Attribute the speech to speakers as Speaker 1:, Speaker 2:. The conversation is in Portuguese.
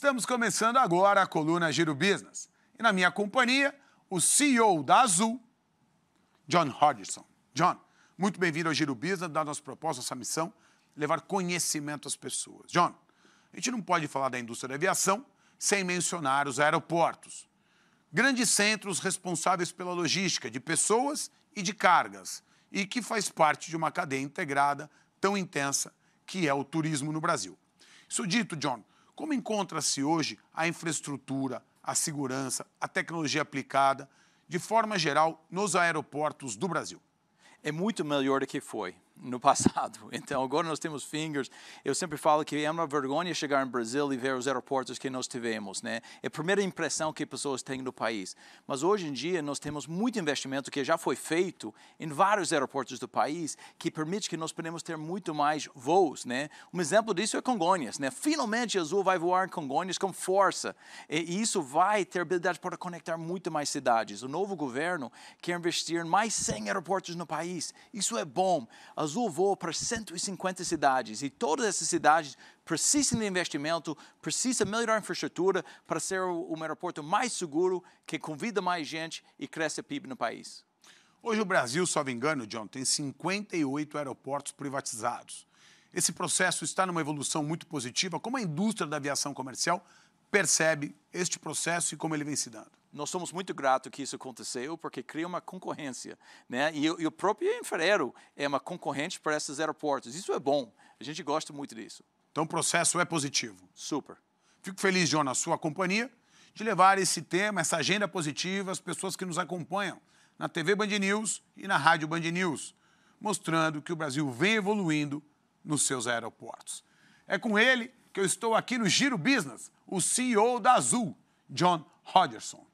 Speaker 1: Estamos começando agora a coluna Giro Business. E na minha companhia, o CEO da Azul, John Hodgson. John, muito bem-vindo ao Giro Business, da nossa proposta, nossa missão, levar conhecimento às pessoas. John, a gente não pode falar da indústria da aviação sem mencionar os aeroportos. Grandes centros responsáveis pela logística de pessoas e de cargas, e que faz parte de uma cadeia integrada tão intensa que é o turismo no Brasil. Isso dito, John, como encontra-se hoje a infraestrutura, a segurança, a tecnologia aplicada, de forma geral, nos aeroportos do Brasil?
Speaker 2: É muito melhor do que foi no passado. Então, agora nós temos fingers. Eu sempre falo que é uma vergonha chegar no Brasil e ver os aeroportos que nós tivemos, né? É a primeira impressão que pessoas têm do país. Mas hoje em dia nós temos muito investimento que já foi feito em vários aeroportos do país que permite que nós podemos ter muito mais voos, né? Um exemplo disso é Congonhas, né? Finalmente a Azul vai voar em Congonhas com força. E isso vai ter habilidade para conectar muito mais cidades. O novo governo quer investir em mais 100 aeroportos no país. Isso é bom. A Azul voa para 150 cidades e todas essas cidades precisam de investimento, precisam melhorar a infraestrutura para ser um aeroporto mais seguro, que convida mais gente e cresce a PIB no país.
Speaker 1: Hoje o Brasil, só me engano, John, tem 58 aeroportos privatizados. Esse processo está numa evolução muito positiva. Como a indústria da aviação comercial percebe este processo e como ele vem se dando?
Speaker 2: nós somos muito gratos que isso aconteceu, porque cria uma concorrência. Né? E, e o próprio Infraero é uma concorrente para esses aeroportos. Isso é bom, a gente gosta muito disso.
Speaker 1: Então o processo é positivo. Super. Fico feliz, John, na sua companhia, de levar esse tema, essa agenda positiva às pessoas que nos acompanham na TV Band News e na Rádio Band News, mostrando que o Brasil vem evoluindo nos seus aeroportos. É com ele que eu estou aqui no Giro Business, o CEO da Azul, John Rogerson.